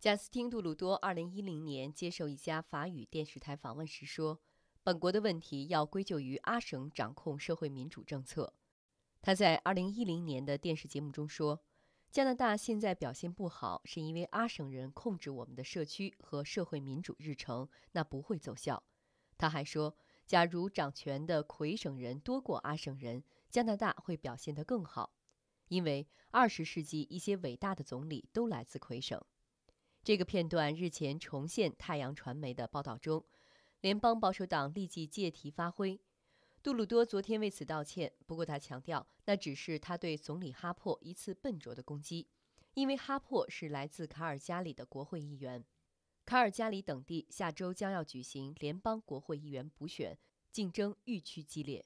贾斯汀·杜鲁多二零一零年接受一家法语电视台访问时说：“本国的问题要归咎于阿省掌控社会民主政策。”他在二零一零年的电视节目中说：“加拿大现在表现不好，是因为阿省人控制我们的社区和社会民主日程，那不会奏效。”他还说：“假如掌权的魁省人多过阿省人，加拿大会表现得更好，因为二十世纪一些伟大的总理都来自魁省。”这个片段日前重现《太阳传媒》的报道中，联邦保守党立即借题发挥。杜鲁多昨天为此道歉，不过他强调，那只是他对总理哈珀一次笨拙的攻击，因为哈珀是来自卡尔加里的国会议员。卡尔加里等地下周将要举行联邦国会议员补选，竞争愈趋激烈。